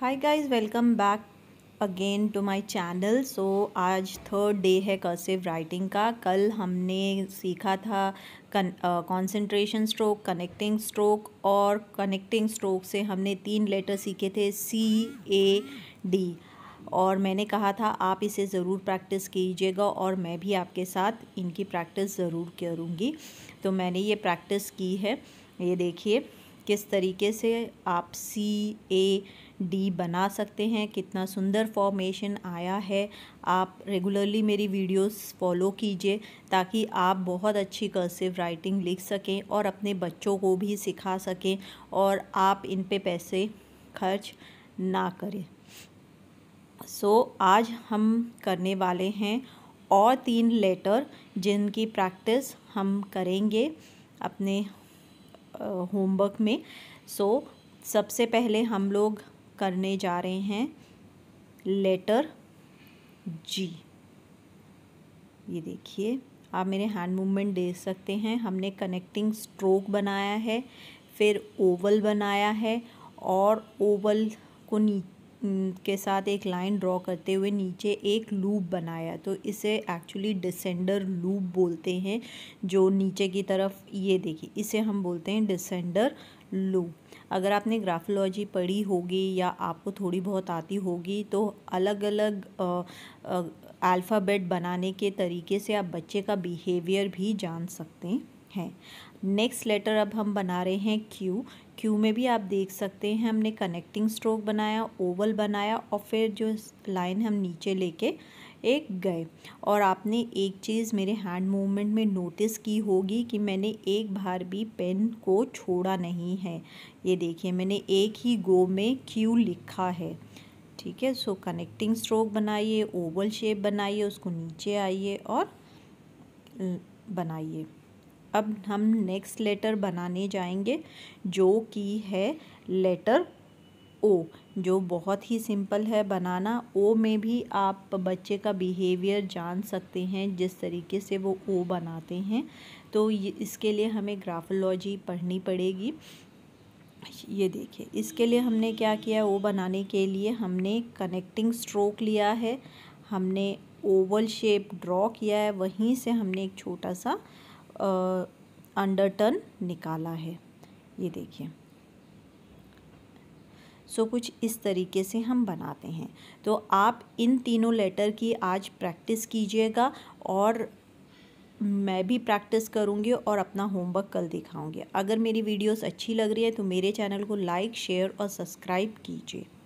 hi guys welcome back again to my channel so आज third day है cursive writing का कल हमने सीखा था कॉन्सेंट्रेशन स्ट्रोक कनेक्टिंग स्ट्रोक और कनेक्टिंग स्ट्रोक से हमने तीन लेटर सीखे थे सी ए डी और मैंने कहा था आप इसे ज़रूर प्रैक्टिस कीजिएगा और मैं भी आपके साथ इनकी प्रैक्टिस ज़रूर करूँगी तो मैंने ये प्रैक्टिस की है ये देखिए किस तरीके से आप सी ए डी बना सकते हैं कितना सुंदर फॉर्मेशन आया है आप रेगुलरली मेरी वीडियोस फॉलो कीजिए ताकि आप बहुत अच्छी कर्सिव राइटिंग लिख सकें और अपने बच्चों को भी सिखा सकें और आप इन पे पैसे खर्च ना करें सो so, आज हम करने वाले हैं और तीन लेटर जिनकी प्रैक्टिस हम करेंगे अपने होमवर्क में सो so, सबसे पहले हम लोग करने जा रहे हैं लेटर जी ये देखिए आप मेरे हैंड मूवमेंट देख सकते हैं हमने कनेक्टिंग स्ट्रोक बनाया है फिर ओवल बनाया है और ओवल को नीचे के साथ एक लाइन ड्रॉ करते हुए नीचे एक लूप बनाया तो इसे एक्चुअली डिसेंडर लूप बोलते हैं जो नीचे की तरफ ये देखिए इसे हम बोलते हैं डिसेंडर लूप अगर आपने ग्राफोलॉजी पढ़ी होगी या आपको थोड़ी बहुत आती होगी तो अलग अलग अल्फ़ाबेट बनाने के तरीके से आप बच्चे का बिहेवियर भी जान सकते हैं हैं नेक्स्ट लेटर अब हम बना रहे हैं क्यू क्यू में भी आप देख सकते हैं हमने कनेक्टिंग स्ट्रोक बनाया ओवल बनाया और फिर जो लाइन हम नीचे लेके एक गए और आपने एक चीज़ मेरे हैंड मूवमेंट में नोटिस की होगी कि मैंने एक बार भी पेन को छोड़ा नहीं है ये देखिए मैंने एक ही गो में क्यू लिखा है ठीक है सो कनेक्टिंग स्ट्रोक बनाइए ओवल शेप बनाइए उसको नीचे आइए और बनाइए अब हम नेक्स्ट लेटर बनाने जाएंगे जो कि है लेटर ओ जो बहुत ही सिंपल है बनाना ओ में भी आप बच्चे का बिहेवियर जान सकते हैं जिस तरीके से वो ओ बनाते हैं तो ये इसके लिए हमें ग्राफोलॉजी पढ़नी पड़ेगी ये देखिए इसके लिए हमने क्या किया ओ बनाने के लिए हमने कनेक्टिंग स्ट्रोक लिया है हमने ओवल शेप ड्रॉ किया है वहीं से हमने एक छोटा सा अंडर टर्न निकाला है ये देखिए सो so, कुछ इस तरीके से हम बनाते हैं तो आप इन तीनों लेटर की आज प्रैक्टिस कीजिएगा और मैं भी प्रैक्टिस करूँगी और अपना होमवर्क कल दिखाऊँगी अगर मेरी वीडियोस अच्छी लग रही है तो मेरे चैनल को लाइक शेयर और सब्सक्राइब कीजिए